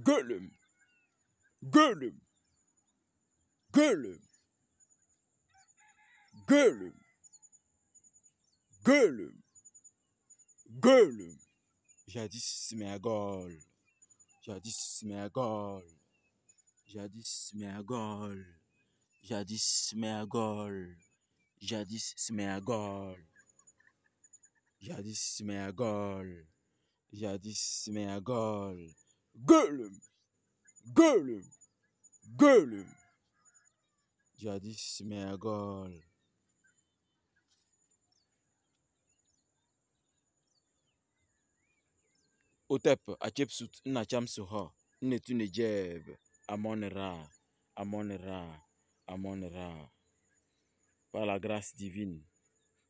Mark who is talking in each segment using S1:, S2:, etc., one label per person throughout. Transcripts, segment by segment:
S1: Gollum. Gollum. Gollum. Gollum. Gollum. Gollum.
S2: Jadis mergol. Jadis mergol. Jadis mergol. Jadis mergol. Jadis mergol. Jadis mergol. Jadis Golem! Golem! Golem! Jadis Mergol. Otep, Achepsut, Natcham Suha, Netune Djeb, Amon Ra, Amon Ra, Amon Ra. Par la grâce divine,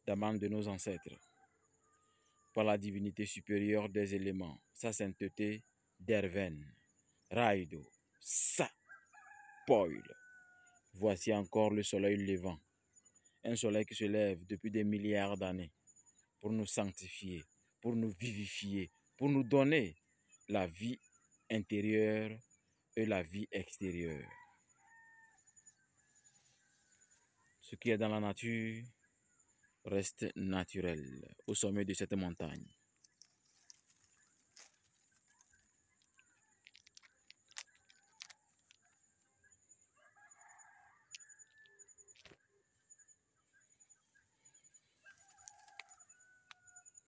S2: d'amant de nos ancêtres, par la divinité supérieure des éléments, sa sainteté Derven, Raido, Sa, Poil. Voici encore le soleil levant, un soleil qui se lève depuis des milliards d'années pour nous sanctifier, pour nous vivifier, pour nous donner la vie intérieure et la vie extérieure. Ce qui est dans la nature reste naturel au sommet de cette montagne.